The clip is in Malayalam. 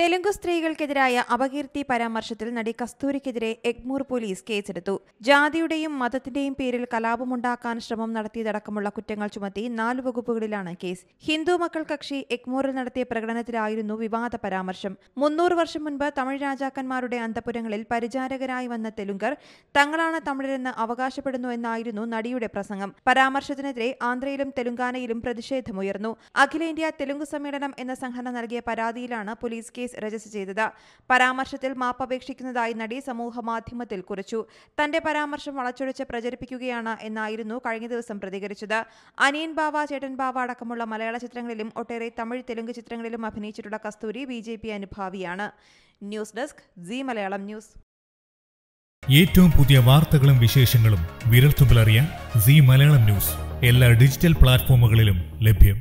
തെലുങ്കു സ്ത്രീകൾക്കെതിരായ അപകീർത്തി പരാമർശത്തിൽ നടി കസ്തൂരിക്കെതിരെ എഗ്മൂർ പോലീസ് കേസെടുത്തു ജാതിയുടെയും മതത്തിന്റെയും പേരിൽ കലാപമുണ്ടാക്കാൻ ശ്രമം നടത്തിയതടക്കമുള്ള കുറ്റങ്ങൾ ചുമത്തി നാലു വകുപ്പുകളിലാണ് കേസ് ഹിന്ദു മക്കൾ കക്ഷി എഗ്മൂറിൽ നടത്തിയ പ്രകടനത്തിലായിരുന്നു വിവാദ പരാമർശം മുന്നൂറ് വർഷം മുൻപ് തമിഴ് രാജാക്കന്മാരുടെ അന്തപുരങ്ങളിൽ പരിചാരകരായി വന്ന തെലുങ്കർ തങ്ങളാണ് തമിഴരെന്ന് അവകാശപ്പെടുന്നു എന്നായിരുന്നു നടിയുടെ പ്രസംഗം പരാമർശത്തിനെതിരെ ആന്ധ്രയിലും തെലുങ്കാനയിലും പ്രതിഷേധമുയർന്നു അഖിലേന്ത്യാ തെലുങ്ക് സമ്മേളനം എന്ന സംഘടന നൽകിയ പരാതിയിലാണ് പോലീസ് കേസ് കേസ് രജിസ്റ്റർ ചെയ്തത് പരാമർശത്തിൽ മാപ്പപേക്ഷിക്കുന്നതായി നടി സമൂഹമാധ്യമത്തിൽ കുറിച്ചു തന്റെ പരാമർശം വളച്ചൊഴിച്ച് പ്രചരിപ്പിക്കുകയാണ് എന്നായിരുന്നു കഴിഞ്ഞ ദിവസം പ്രതികരിച്ചത് അനിയൻ ബാവ ചേട്ടൻ ബാവ അടക്കമുള്ള മലയാള ചിത്രങ്ങളിലും ഒട്ടേറെ തമിഴ് തെലുങ്ക് ചിത്രങ്ങളിലും അഭിനയിച്ചിട്ടുള്ള കസ്തൂരി ബി ജെ പി അനുഭാവിയാണ് news desk Zee Malayalam news ഏറ്റവും പുതിയ വാർത്തകളും വിശേഷങ്ങളും വിരൽത്തുമ്പിലറിയാൻ സി മലയാളം ന്യൂസ് എല്ലാ ഡിജിറ്റൽ പ്ലാറ്റ്ഫോമുകളിലും ലഭ്യം